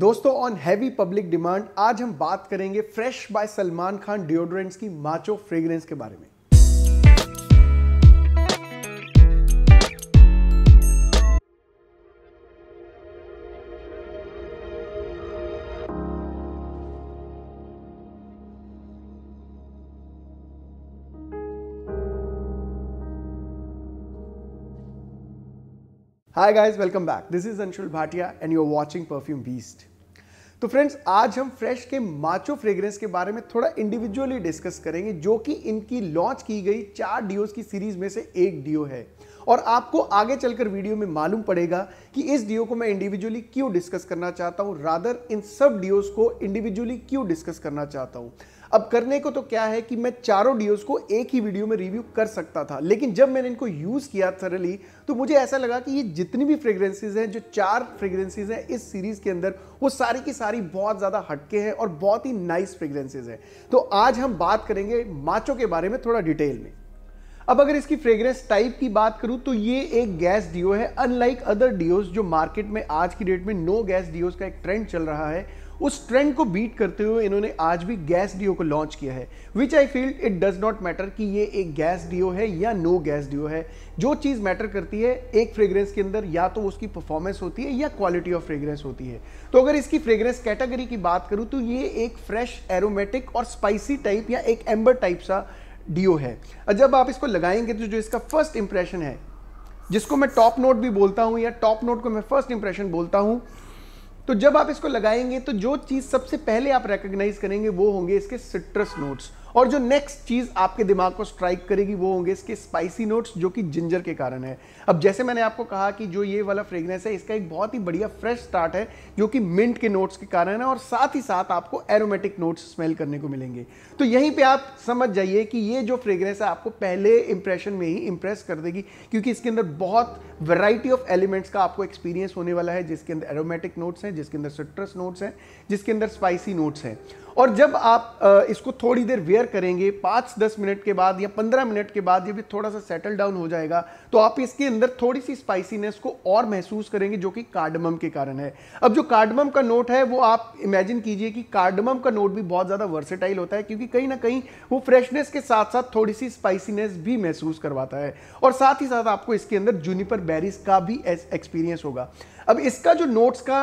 दोस्तों on heavy public demand आज हम बात करेंगे Fresh by Salman Khan deodorants की माचो फ्रेग्रेंस के बारे में hi guys welcome back this is Anshul Bhatia and you are watching Perfume Beast तो फ्रेंड्स आज हम फ्रेश के माचो फ्रेग्रेंस के बारे में थोड़ा इंडिविजुअली डिस्कस करेंगे जो कि इनकी लॉन्च की गई चार डिओ की सीरीज में से एक डीओ है और आपको आगे चलकर वीडियो में मालूम पड़ेगा कि इस डीओ को मैं इंडिविजुअली क्यों डिस्कस करना चाहता हूँ रादर इन सब डीओज को इंडिविजुअली क्यों डिस्कस करना चाहता हूँ अब करने को तो क्या है कि मैं चारों डीओज को एक ही वीडियो में रिव्यू कर सकता था लेकिन जब मैंने इनको यूज़ किया थरली तो मुझे ऐसा लगा कि ये जितनी भी फ्रेग्रेंसेज हैं जो चार फ्रेग्रेंसेज हैं इस सीरीज़ के अंदर वो सारी की सारी बहुत ज़्यादा हटके हैं और बहुत ही नाइस फ्रेग्रेंसेज हैं तो आज हम बात करेंगे माचो के बारे में थोड़ा डिटेल में अब अगर इसकी फ्रेग्रेंस टाइप की बात करूं तो ये एक गैस डीओ है अनलाइक अदर डिओज जो मार्केट में आज की डेट में नो गैस डिओज का एक ट्रेंड चल रहा है उस ट्रेंड को बीट करते हुए इन्होंने आज भी गैस डीओ को लॉन्च किया है which I feel it does not matter कि ये एक गैस डीओ है या नो गैस डीओ है जो चीज़ मैटर करती है एक फ्रेग्रेंस के अंदर या तो उसकी परफॉर्मेंस होती है या क्वालिटी ऑफ फ्रेग्रेंस होती है तो अगर इसकी फ्रेग्रेंस कैटेगरी की बात करूं तो ये एक फ्रेश एरोमेटिक और स्पाइसी टाइप या एक एम्बर टाइप सा डीओ है जब आप इसको लगाएंगे तो जो इसका फर्स्ट इंप्रेशन है जिसको मैं टॉप नोट भी बोलता हूं या टॉप नोट को मैं फर्स्ट इंप्रेशन बोलता हूँ तो जब आप इसको लगाएंगे तो जो चीज़ सबसे पहले आप रिकग्नाइज करेंगे वो होंगे इसके सिट्रस नोट्स और जो नेक्स्ट चीज़ आपके दिमाग को स्ट्राइक करेगी वो होंगे इसके स्पाइसी नोट्स जो कि जिंजर के कारण है अब जैसे मैंने आपको कहा कि जो ये वाला फ्रेग्रेंस है इसका एक बहुत ही बढ़िया फ्रेश स्टार्ट है जो कि मिंट के नोट्स के कारण है और साथ ही साथ आपको एरोमेटिक नोट्स स्मेल करने को मिलेंगे तो यहीं पर आप समझ जाइए कि ये जो फ्रेग्रेंस है आपको पहले इंप्रेशन में ही इंप्रेस कर देगी क्योंकि इसके अंदर बहुत वेराइटी ऑफ एलिमेंट्स का आपको एक्सपीरियंस होने वाला है जिसके अंदर एरोमेटिक नोट्स हैं जिसके अंदर सिट्रस नोट्स हैं जिसके अंदर स्पाइसी नोट्स हैं और जब आप इसको थोड़ी देर वेयर करेंगे पाँच दस मिनट के बाद या पंद्रह मिनट के बाद ये भी थोड़ा सा सेटल डाउन हो जाएगा तो आप इसके अंदर थोड़ी सी स्पाइसीनेस को और महसूस करेंगे जो कि कार्डमम के कारण है अब जो कार्डमम का नोट है वो आप इमेजिन कीजिए कि कार्डमम का नोट भी बहुत ज़्यादा वर्सेटाइल होता है क्योंकि कहीं ना कहीं वो फ्रेशनेस के साथ साथ थोड़ी सी स्पाइसीनेस भी महसूस करवाता है और साथ ही साथ आपको इसके अंदर जूनीपर बेरीज का भी एक्सपीरियंस होगा अब इसका जो नोट्स का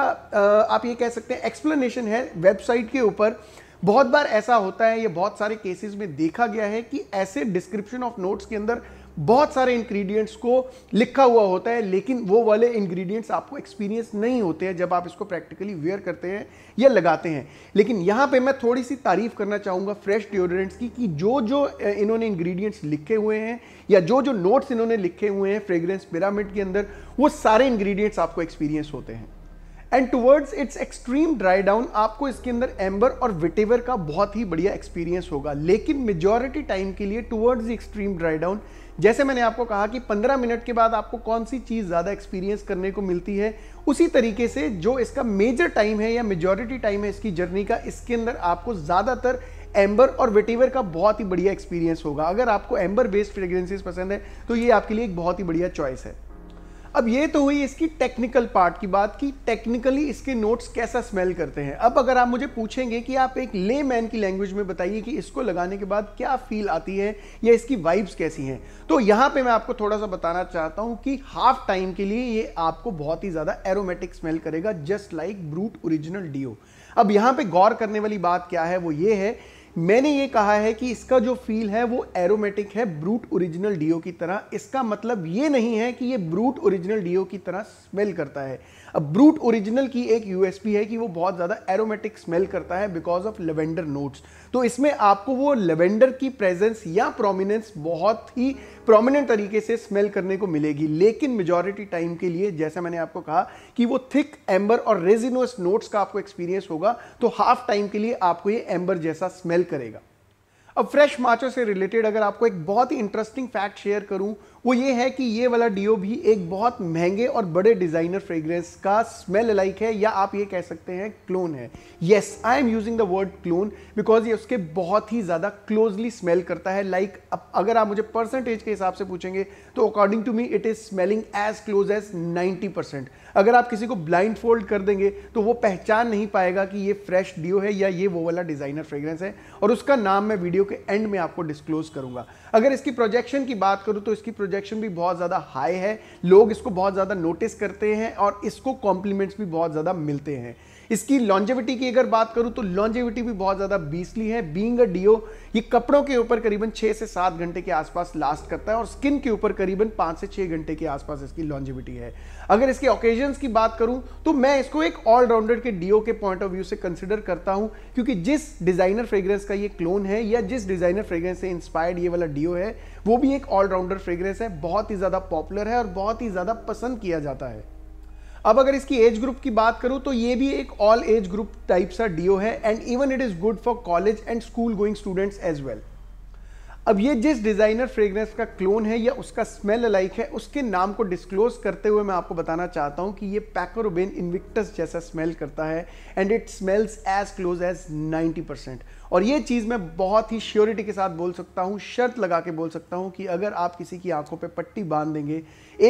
आप ये कह सकते हैं एक्सप्लेनेशन है वेबसाइट के ऊपर बहुत बार ऐसा होता है ये बहुत सारे केसेस में देखा गया है कि ऐसे डिस्क्रिप्शन ऑफ नोट्स के अंदर बहुत सारे इंग्रेडिएंट्स को लिखा हुआ होता है लेकिन वो वाले इंग्रेडिएंट्स आपको एक्सपीरियंस नहीं होते हैं जब आप इसको प्रैक्टिकली वेयर करते हैं या लगाते हैं लेकिन यहाँ पे मैं थोड़ी सी तारीफ करना चाहूँगा फ्रेश डिओड्रेंट्स की कि जो जो इन्होंने इंग्रेडिएंट्स लिखे हुए हैं या जो जो नोट्स इन्होंने लिखे हुए हैं फ्रेग्रेंस पिरामिड के अंदर वो सारे इंग्रेडिएंट्स आपको एक्सपीरियंस होते हैं and towards its extreme dry down आपको इसके अंदर एम्बर और विटेवर का बहुत ही बढ़िया एक्सपीरियंस होगा लेकिन मेजोरिटी टाइम के लिए towards the extreme dry down जैसे मैंने आपको कहा कि 15 मिनट के बाद आपको कौन सी चीज़ ज़्यादा एक्सपीरियंस करने को मिलती है उसी तरीके से जो इसका मेजर टाइम है या मेजोरिटी टाइम है इसकी जर्नी का इसके अंदर आपको ज़्यादातर एम्बर और वेटिवर का बहुत ही बढ़िया एक्सपीरियंस होगा अगर आपको एम्बर बेस्ड फ्रेग्रेंसेस पसंद है तो ये आपके लिए एक बहुत ही बढ़िया चॉइस है अब ये तो हुई इसकी टेक्निकल पार्ट की बात कि टेक्निकली इसके नोट्स कैसा स्मेल करते हैं अब अगर आप मुझे पूछेंगे कि आप एक ले मैन की लैंग्वेज में बताइए कि इसको लगाने के बाद क्या फील आती है या इसकी वाइब्स कैसी हैं तो यहाँ पे मैं आपको थोड़ा सा बताना चाहता हूँ कि हाफ टाइम के लिए ये आपको बहुत ही ज़्यादा एरोमेटिक स्मेल करेगा just like Brut original deo अब यहाँ पर गौर करने वाली बात क्या है वो ये है मैंने ये कहा है कि इसका जो फील है वो एरोमेटिक है ब्रूट ओरिजिनल डीओ की तरह इसका मतलब ये नहीं है कि ये ब्रूट ओरिजिनल डीओ की तरह स्मेल करता है अब ब्रूट ओरिजिनल की एक यूएसपी है कि वो बहुत ज़्यादा एरोमेटिक स्मेल करता है बिकॉज ऑफ लेवेंडर नोट्स तो इसमें आपको वो लेवेंडर की प्रेजेंस या प्रोमिनेंस बहुत ही प्रोमिनेंट तरीके से स्मेल करने को मिलेगी लेकिन मेजोरिटी टाइम के लिए जैसा मैंने आपको कहा कि वो थिक एम्बर और रेजिनोस नोट्स का आपको एक्सपीरियंस होगा तो हाफ टाइम के लिए आपको ये एम्बर जैसा स्मेल हेल्प करेगा अब फ्रेश माचो से रिलेटेड अगर आपको एक बहुत ही इंटरेस्टिंग फैक्ट शेयर करूं वो ये है कि ये वाला डीओ भी एक बहुत महंगे और बड़े डिज़ाइनर फ्रेग्रेंस का स्मेल लाइक है या आप ये कह सकते हैं क्लोन है yes I am using the word clone because ये उसके बहुत ही ज़्यादा क्लोजली स्मेल करता है लाइक like, अगर आप मुझे परसेंटेज के हिसाब से पूछेंगे तो according to me it is smelling as close as ninety percent अगर आप किसी को ब्लाइंड फोल्ड कर देंगे तो वो पहचान नहीं पाएगा कि ये फ्रेश डीओ है या ये वो वाला डिज़ाइनर फ्रेग्रेंस है और उसका नाम मैं वीडियो के एंड में आपको डिस्क्लोज करूंगा अगर इसकी प्रोजेक्शन की बात करूं तो इसकी प्रोजेक्शन भी बहुत ज़्यादा हाई है लोग इसको बहुत ज़्यादा नोटिस करते हैं और इसको कॉम्प्लीमेंट्स भी बहुत ज़्यादा मिलते हैं इसकी लॉन्जेविटी की अगर बात करूं तो लॉन्जेविटी भी बहुत ज़्यादा बीसली है बींग अ डीओ ये कपड़ों के ऊपर करीबन छह से सात घंटे के आसपास लास्ट करता है और स्किन के ऊपर करीबन पांच से छह घंटे के आसपास इसकी लॉन्जेविटी है अगर इसके ओकेजन की बात करूं तो मैं इसको एक ऑलराउंडर के डीओ के पॉइंट ऑफ व्यू से कंसिडर करता हूं क्योंकि जिस डिज़ाइनर फ्रेग्रेंस का ये क्लोन है या जिस डिज़ाइनर फ्रेग्रेंस से इंस्पायर्ड ये वाला डीओ है वो भी एक ऑलराउंडर फ्रेग्रेंस है बहुत ही ज़्यादा पॉपुलर है और बहुत ही ज़्यादा पसंद किया जाता है अब अगर इसकी एज ग्रुप की बात करूं तो ये भी एक ऑल एज ग्रुप टाइप सा डीओ है and even it is good for college and school going students as well अब ये जिस डिज़ाइनर फ्रेगरेंस का क्लोन है या उसका स्मेल लाइक है उसके नाम को डिस्क्लोज करते हुए मैं आपको बताना चाहता हूं कि ये पैकोरोबेन इन्विक्टस जैसा स्मेल करता है and it smells as close as 90 percent और ये चीज़ मैं बहुत ही श्योरिटी के साथ बोल सकता हूँ शर्त लगा के बोल सकता हूं कि अगर आप किसी की आंखों पर पट्टी बांध देंगे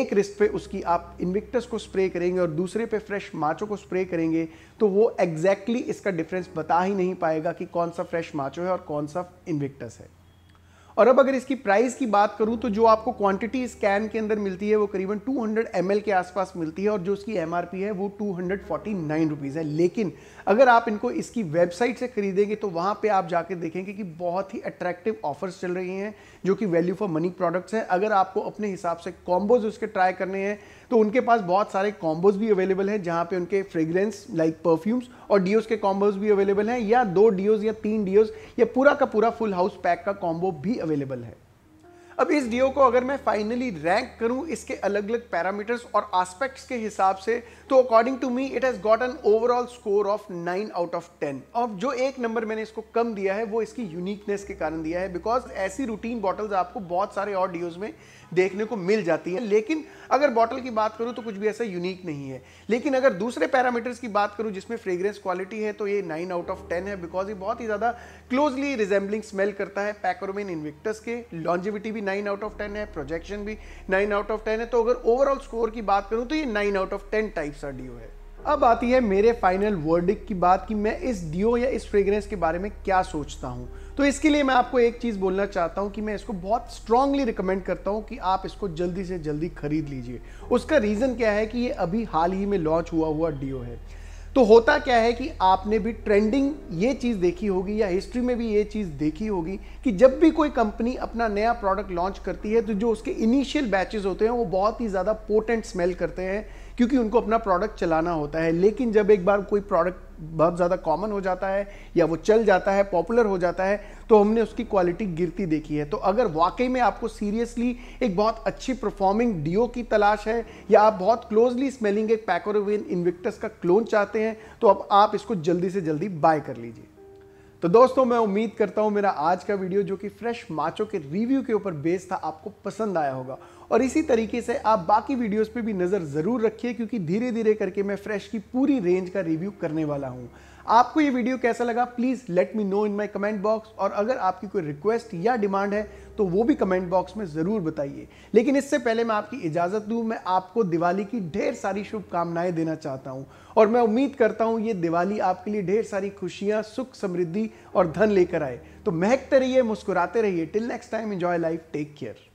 एक रिस्क पे उसकी आप इन्विक्टस को स्प्रे करेंगे और दूसरे पे फ्रेश माचो को स्प्रे करेंगे तो वो एग्जैक्टली exactly इसका डिफरेंस बता ही नहीं पाएगा कि कौन सा फ्रेश माचो है और कौन सा इन्विक्टस है और अब अगर इसकी प्राइस की बात करूं तो जो आपको क्वांटिटी स्कैन के अंदर मिलती है वो करीबन 200 हंड्रेड के आसपास मिलती है और जो इसकी एम है वो टू हंड्रेड है लेकिन अगर आप इनको इसकी वेबसाइट से खरीदेंगे तो वहाँ पर आप जाकर देखेंगे कि बहुत ही अट्रैक्टिव ऑफर्स चल रही हैं जो कि वैल्यू फॉर मनी प्रोडक्ट्स हैं अगर आपको अपने हिसाब से कॉम्बोज उसके ट्राई करने हैं तो उनके पास बहुत सारे कॉम्बोज भी अवेलेबल हैं जहाँ पे उनके फ्रेग्रेंस लाइक परफ्यूम्स और डीओस के कॉम्बोज भी अवेलेबल हैं या दो डीओस या तीन डीओस या पूरा का पूरा फुल हाउस पैक का कॉम्बो भी अवेलेबल है अब इस डीओ को अगर मैं फाइनली रैंक करूं इसके अलग अलग पैरामीटर्स और एस्पेक्ट्स के हिसाब से तो according to me it has got an overall score of nine out of ten और जो एक नंबर मैंने इसको कम दिया है वो इसकी यूनिकनेस के कारण दिया है बिकॉज ऐसी रूटीन बॉटल्स आपको बहुत सारे और डीओज में देखने को मिल जाती है लेकिन अगर बॉटल की बात करूँ तो कुछ भी ऐसा यूनिक नहीं है लेकिन अगर दूसरे पैरामीटर्स की बात करूँ जिसमें फ्रेग्रेंस क्वालिटी है तो ये नाइन आउट ऑफ टेन है बिकॉज ये बहुत ही ज़्यादा क्लोजली रिजेंबलिंग स्मेल करता है पैक्रोमिन इन्विक्टस के लॉन्जिविटी भी नाइन आउट ऑफ टेन है प्रोजेक्शन भी नाइन आउट ऑफ टेन है तो अगर ओवरऑल स्कोर की बात करूँ तो ये nine out of ten types are due है अब आती है मेरे फाइनल वर्डिक की बात कि मैं इस डिओ या इस फ्रेग्रेंस के बारे में क्या सोचता हूँ तो इसके लिए मैं आपको एक चीज़ बोलना चाहता हूँ कि मैं इसको बहुत स्ट्रांगली रिकमेंड करता हूँ कि आप इसको जल्दी से जल्दी खरीद लीजिए उसका रीज़न क्या है कि ये अभी हाल ही में लॉन्च हुआ हुआ डिओ है तो होता क्या है कि आपने भी ट्रेंडिंग ये चीज़ देखी होगी या हिस्ट्री में भी ये चीज़ देखी होगी कि जब भी कोई कंपनी अपना नया प्रोडक्ट लॉन्च करती है तो जो उसके इनिशियल बैचेस होते हैं वो बहुत ही ज़्यादा पोटेंट स्मेल करते हैं क्योंकि उनको अपना प्रोडक्ट चलाना होता है लेकिन जब एक बार कोई प्रोडक्ट बहुत ज़्यादा कॉमन हो जाता है या वो चल जाता है पॉपुलर हो जाता है तो हमने उसकी क्वालिटी गिरती देखी है तो अगर वाकई में आपको सीरियसली एक बहुत अच्छी परफॉर्मिंग डीओ की तलाश है या आप बहुत क्लोजली स्मेलिंग एक पैकोरोविन इन्विक्टस का क्लोन चाहते हैं तो अब आप इसको जल्दी से जल्दी बाय कर लीजिए तो दोस्तों मैं उम्मीद करता हूं मेरा आज का वीडियो जो कि फ्रेश माचो के रिव्यू के ऊपर बेस था आपको पसंद आया होगा और इसी तरीके से आप बाकी वीडियोस पे भी नज़र ज़रूर रखिए क्योंकि धीरे धीरे करके मैं फ्रेश की पूरी रेंज का रिव्यू करने वाला हूं आपको ये वीडियो कैसा लगा please let me know in my comment box और अगर आपकी कोई रिक्वेस्ट या डिमांड है तो वो भी कमेंट बॉक्स में ज़रूर बताइए लेकिन इससे पहले मैं आपकी इजाज़त दू मैं आपको दिवाली की ढेर सारी शुभकामनाएं देना चाहता हूं और मैं उम्मीद करता हूं ये दिवाली आपके लिए ढेर सारी खुशियां सुख समृद्धि और धन लेकर आए तो महकते रहिए मुस्कुराते रहिए till next time enjoy life take care